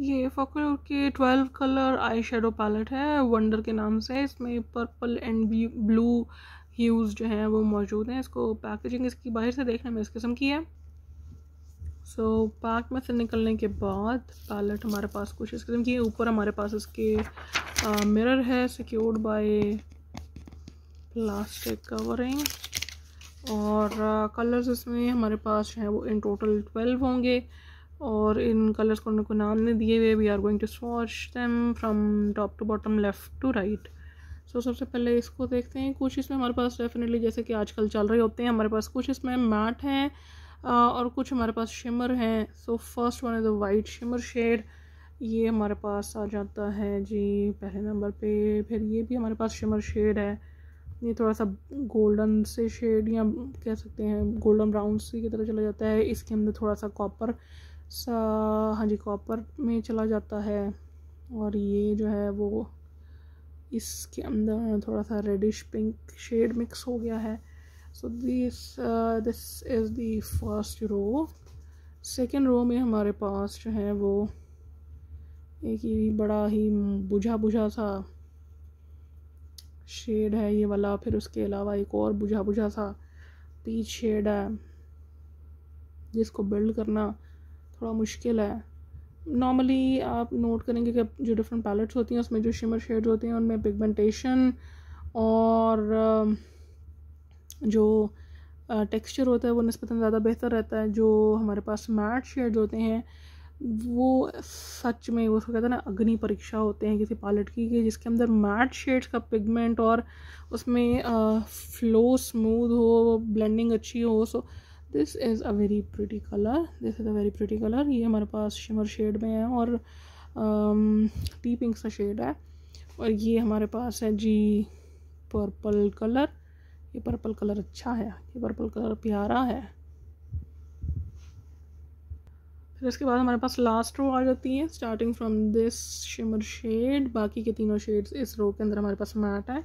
ये फॉकलूड के twelve colour eye shadow palette है वंडर के नाम से इसमें पर्पल एंड ब्लू ह्यूज जो हैं वो मौजूद हैं इसको पैकेजिंग इसकी बाहर से देखने में इस किस्म की है सो so, पैक में से निकलने के बाद पैलेट हमारे पास कुछ इस किस्म की है ऊपर हमारे पास इसके मिरर है सिक्योर्ड बाय प्लास्टिक कवरिंग और कलर्स इसमें हमारे पास हैं वो इन टोटल ट्वेल्व होंगे और इन कलर्स को उनको नाम नहीं दिए हुए we are going to swatch them from top to bottom left to right so सबसे पहले इसको देखते हैं कुछ इसमें हमारे पास डेफिनेटली जैसे कि आजकल चल रहे होते हैं हमारे पास कुछ इसमें मैट हैं और कुछ हमारे पास शिमर हैं so first one is the white shimmer shade ये हमारे पास आ जाता है जी पहले नंबर पे फिर ये भी हमारे पास शिमर शेड है ये थोड़ा सा गोल्डन से शेड या कह सकते हैं गोल्डन ब्राउन सी की तरह चला जाता है इसके अंदर थोड़ा सा कॉपर हाँ जी कॉपर में चला जाता है और ये जो है वो इसके अंदर थोड़ा सा रेडिश पिंक शेड मिक्स हो गया है so this this is the first row second row में हमारे पास जो है वो एक ही बड़ा ही बुझा बुझा सा शेड है ये वाला फिर उसके अलावा एक और बुझा बुझा सा पीच शेड है जिसको बिल्ड करना थोड़ा मुश्किल है नॉर्मली आप नोट करेंगे कि जो डिफरेंट पैलेट्स होती हैं उसमें जो शिमर शेड्स होते हैं उनमें पिगमेंटेशन और um, जो टेक्सचर uh, होता है वो नस्बता ज़्यादा बेहतर रहता है जो हमारे पास मैट शेड्स होते हैं वो सच में वो कहते हैं ना अग्नि परीक्षा होते हैं किसी पैलेट की कि जिसके अंदर मैट शेड्स का पिगमेंट और उसमें फ्लो uh, स्मूथ हो ब्लेंडिंग अच्छी हो so this is a very pretty colour this is a very pretty colour ये हमारे पास शिमर शेड में है और टी पिंक सा शेड है और ये हमारे पास है जी पर्पल कलर ये पर्पल कलर अच्छा है ये पर्पल कलर प्यारा है फिर इसके बाद हमारे पास लास्ट रो आ जाती है starting from this shimmer shade बाकी के तीनों शेड्स इस रो के अंदर हमारे पास मैट है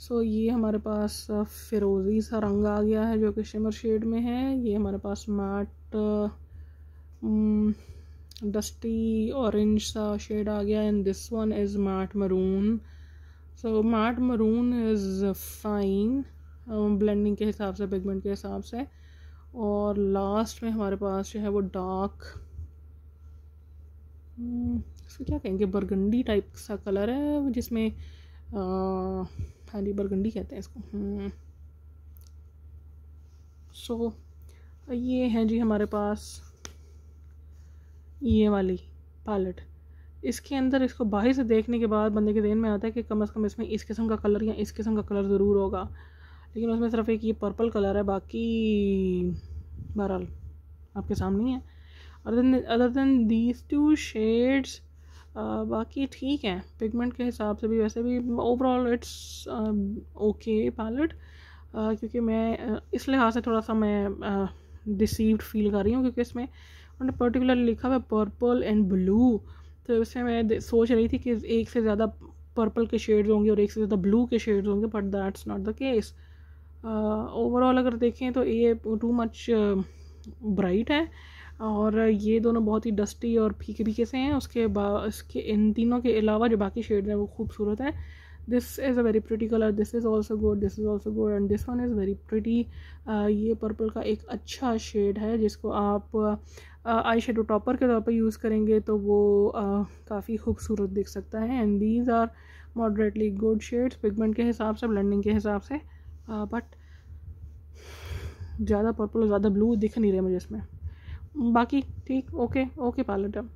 सो so, ये हमारे पास फिरोज़ी सा रंग आ गया है जो कि शिमर शेड में है ये हमारे पास मैट डस्टी ऑरेंज सा शेड आ गया and this one is matte maroon so matte maroon is fine blending के हिसाब से पिगमेंट के हिसाब से और लास्ट में हमारे पास जो है वो डार्क इसको क्या कहेंगे बरगंडी टाइप सा कलर है जिसमें थाली बरगंडी कहते हैं इसको सो हम्म। so, ये है जी हमारे पास ये वाली पैलेट इसके अंदर इसको बाहर से देखने के बाद बंदे के दिन में आता है कि कम अज़ कम इसमें इस किस्म का कलर या इस किस्म का कलर ज़रूर होगा लेकिन उसमें सिर्फ एक ये पर्पल कलर है बाकी बहरहाल आपके सामने है other than these two shades बाकी ठीक है पिगमेंट के हिसाब से भी वैसे भी ओवरऑल इट्स ओके पैलेट क्योंकि मैं इस लिहाज से थोड़ा सा मैं डिसीव्ड फील कर रही हूँ क्योंकि इसमें उन्होंने पर्टिकुलर लिखा हुआ पर्पल एंड ब्लू तो इससे मैं सोच रही थी कि एक से ज़्यादा पर्पल के शेड्स होंगे और एक से ज़्यादा ब्लू के शेड्स होंगे but that's not the case overall अगर देखें तो ये टू मच ब्राइट है और ये दोनों बहुत ही डस्टी और फीके फीके से हैं उसके बाद इसके इन तीनों के अलावा जो बाकी शेड हैं वो खूबसूरत हैं this is a very pretty colour this is also good this is also good and this one is very pretty ये पर्पल का एक अच्छा शेड है जिसको आप आई शेडो टॉपर के तौर पर यूज़ करेंगे तो वो uh, काफ़ी खूबसूरत दिख सकता है and these are moderately good shades pigment के हिसाब से ब्लेंडिंग के हिसाब से बट uh, ज़्यादा पर्पल और ज़्यादा ब्लू दिख नहीं रहे मुझे इसमें बाकी ठीक ओके ओके पार्लर डम